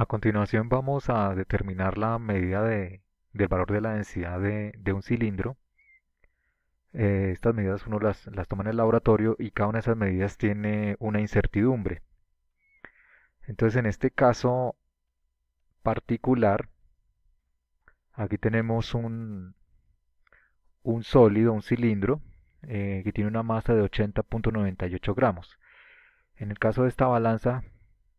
A continuación vamos a determinar la medida del valor de la densidad de, un cilindro. Eh, estas medidas uno las, las toma en el laboratorio y cada una de esas medidas tiene una incertidumbre. Entonces en este caso particular, aquí tenemos un, un sólido, un cilindro, eh, que tiene una masa de 80.98 gramos. En el caso de esta balanza,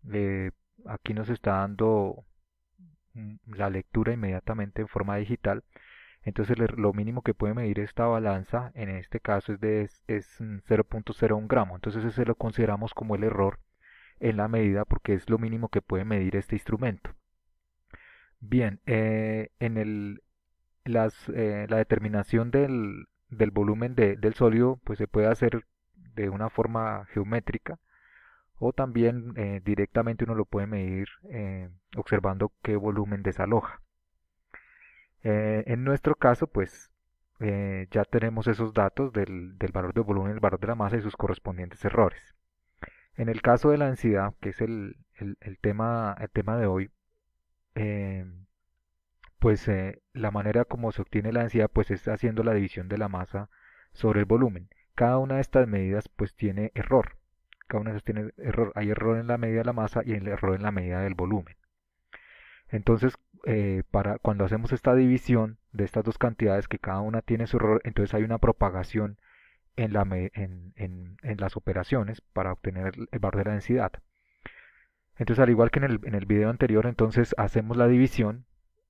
de eh, aquí nos está dando mm, la lectura inmediatamente en forma digital. Entonces lo mínimo que puede medir esta balanza en este caso es de es, 0.01 mm, gramo. Entonces ese lo consideramos como el error en la medida porque es lo mínimo que puede medir este instrumento. Bien, eh, en el, eh, la determinación del, volumen del sólido pues se puede hacer de una forma geométrica o también eh, directamente uno lo puede medir eh, observando qué volumen desaloja. Eh, en nuestro caso, pues ya tenemos esos datos del, valor de volumen, el valor de la masa y sus correspondientes errores. En el caso de la densidad, que es el, tema, el tema de hoy, pues la manera como se obtiene la densidad pues es haciendo la división de la masa sobre el volumen. Cada una de estas medidas pues tiene error cada una de tiene error. Hay error en la medida de la masa y el error en la medida del volumen. Entonces, eh, para, cuando hacemos esta división de estas dos cantidades, que cada una tiene su error, entonces hay una propagación en, las operaciones para obtener el valor de la densidad. Entonces, al igual que en el, en video anterior, entonces hacemos la división.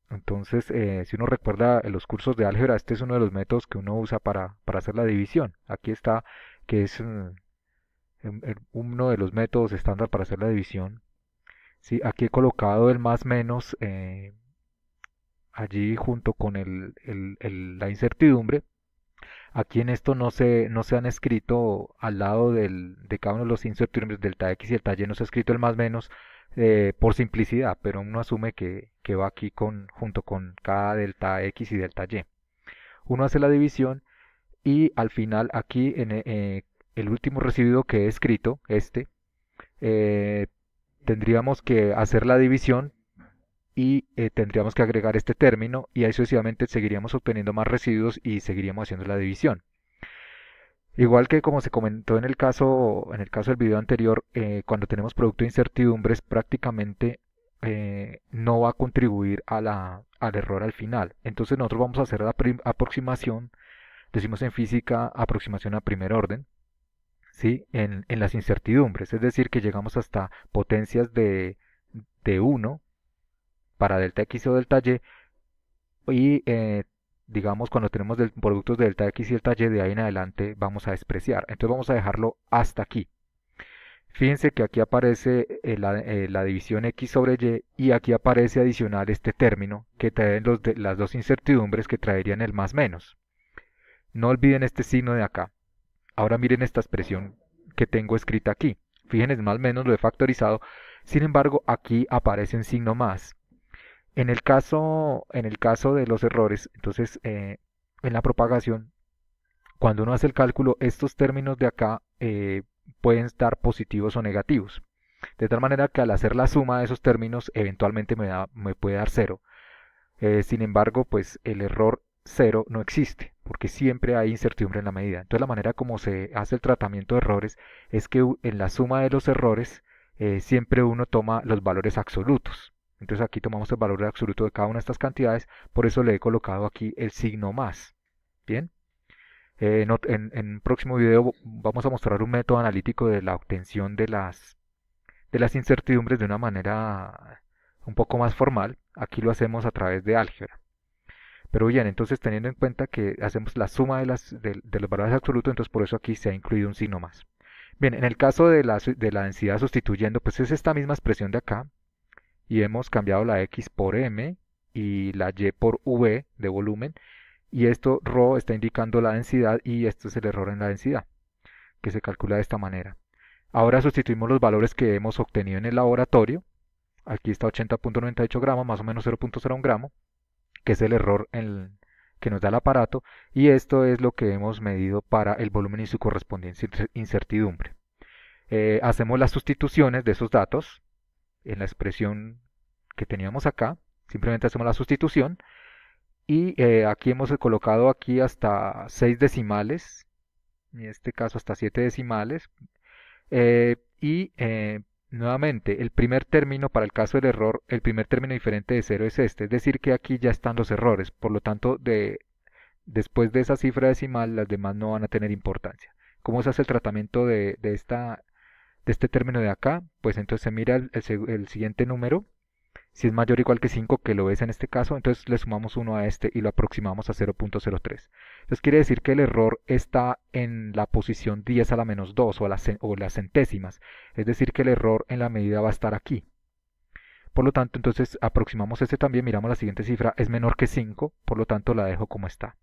Entonces, eh, si uno recuerda en los cursos de álgebra, este es uno de los métodos que uno usa para hacer la división. Aquí está, que es mm, uno de los métodos estándar para hacer la división. ¿sí? Aquí he colocado el más menos eh, allí junto con el, la incertidumbre. Aquí en esto no se, no se han escrito al lado de cada uno de los incertidumbres, delta x y delta y, no se ha escrito el más menos eh, por simplicidad, pero uno asume que, va aquí con, junto con cada delta x y delta y. Uno hace la división y al final aquí en, eh, el último residuo que he escrito, este, eh, tendríamos que hacer la división y eh, tendríamos que agregar este término y ahí sucesivamente seguiríamos obteniendo más residuos y seguiríamos haciendo la división. Igual que como se comentó en el caso, en el caso del video anterior, eh, cuando tenemos producto de incertidumbres prácticamente no va a contribuir al error al final. Entonces nosotros vamos a hacer la aproximación, decimos en física aproximación a primer orden, en, las incertidumbres, es decir, que llegamos hasta potencias de, de 1 para delta x o delta y y eh, digamos cuando tenemos productos de delta x y delta y de ahí en adelante vamos a despreciar. Entonces vamos a dejarlo hasta aquí. Fíjense que aquí aparece eh, eh, la, división x sobre y y aquí aparece adicional este término que traen las dos incertidumbres que traerían el más menos. No olviden este signo de acá. Ahora miren esta expresión que tengo escrita aquí. Fíjense, más o menos lo he factorizado. Sin embargo, aquí aparece un signo más. En el caso, en el caso de los errores, entonces eh, en la propagación, cuando uno hace el cálculo, estos términos de acá eh, pueden estar positivos o negativos. De tal manera que al hacer la suma de esos términos, eventualmente me, puede dar cero. Eh, sin embargo, pues el error cero no existe, porque siempre hay incertidumbre en la medida. Entonces la manera como se hace el tratamiento de errores es que en la suma de los errores eh, siempre uno toma los valores absolutos. Entonces aquí tomamos el valor absoluto de cada una de estas cantidades, por eso le he colocado aquí el signo más. Bien. Eh, en, un próximo video vamos a mostrar un método analítico de la obtención de las, de las incertidumbres de una manera un poco más formal. Aquí lo hacemos a través de álgebra. Pero bien, entonces teniendo en cuenta que hacemos la suma de, las, de, los valores absolutos, entonces por eso aquí se ha incluido un signo más. Bien, en el caso de la, de la densidad sustituyendo, pues es esta misma expresión de acá, y hemos cambiado la X por M y la Y por V de volumen, y esto ρ está indicando la densidad y esto es el error en la densidad, que se calcula de esta manera. Ahora sustituimos los valores que hemos obtenido en el laboratorio, aquí está 80.98 gramos, más o menos 0.01 gramo, que es el error en, que nos da el aparato, y esto es lo que hemos medido para el volumen y su correspondiente incertidumbre. Eh, hacemos las sustituciones de esos datos en la expresión que teníamos acá, simplemente hacemos la sustitución, y eh, aquí hemos colocado aquí hasta 6 decimales, en este caso hasta 7 decimales, eh, y Nuevamente, el primer término para el caso del error, el primer término diferente de cero es este, es decir que aquí ya están los errores, por lo tanto de, después de esa cifra decimal las demás no van a tener importancia. ¿Cómo se hace el tratamiento de, este término de acá? Pues entonces se mira el siguiente número, si es mayor o igual que 5, que lo es en este caso, entonces le sumamos 1 a este y lo aproximamos a 0.03. Entonces quiere decir que el error está en la posición 10 a la menos 2 o, las centésimas. Es decir, que el error en la medida va a estar aquí. Por lo tanto, entonces aproximamos este también, miramos la siguiente cifra, es menor que 5, por lo tanto la dejo como está.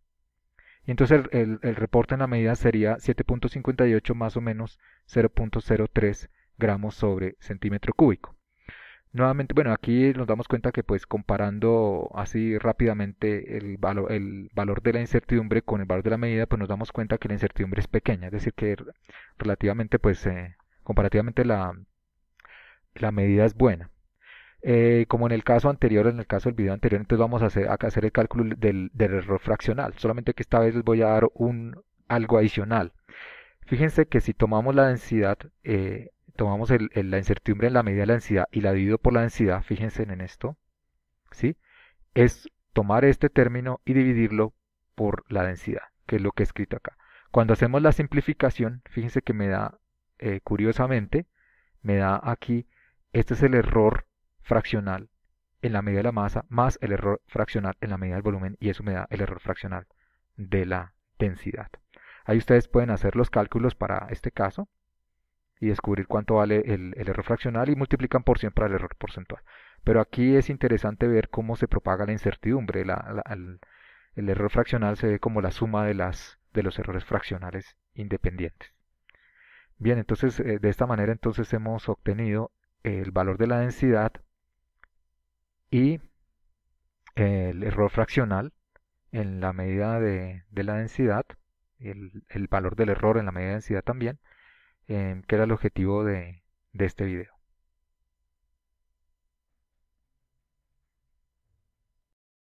Y entonces el reporte en la medida sería 7.58 más o menos 0.03 gramos sobre centímetro cúbico. Nuevamente, bueno, aquí nos damos cuenta que pues comparando así rápidamente el, el valor de la incertidumbre con el valor de la medida, pues nos damos cuenta que la incertidumbre es pequeña, es decir, que relativamente pues eh, comparativamente la, la medida es buena. Eh, como en el caso anterior, en el caso del video anterior, entonces vamos a hacer, a hacer el cálculo del, error fraccional, solamente que esta vez les voy a dar un algo adicional. Fíjense que si tomamos la densidad eh, tomamos la incertidumbre en la medida de la densidad y la divido por la densidad, fíjense en esto, ¿sí? Es tomar este término y dividirlo por la densidad, que es lo que he escrito acá. Cuando hacemos la simplificación, fíjense que me da, eh, curiosamente, me da aquí, este es el error fraccional en la medida de la masa más el error fraccional en la medida del volumen y eso me da el error fraccional de la densidad. Ahí ustedes pueden hacer los cálculos para este caso y descubrir cuánto vale el, error fraccional y multiplican por 100 para el error porcentual. Pero aquí es interesante ver cómo se propaga la incertidumbre. el, error fraccional se ve como la suma de, las, de los errores fraccionales independientes. Bien, entonces eh, de esta manera entonces hemos obtenido el valor de la densidad y el error fraccional en la medida de, la densidad, el, el valor del error en la medida de densidad también, que era el objetivo de, de este video.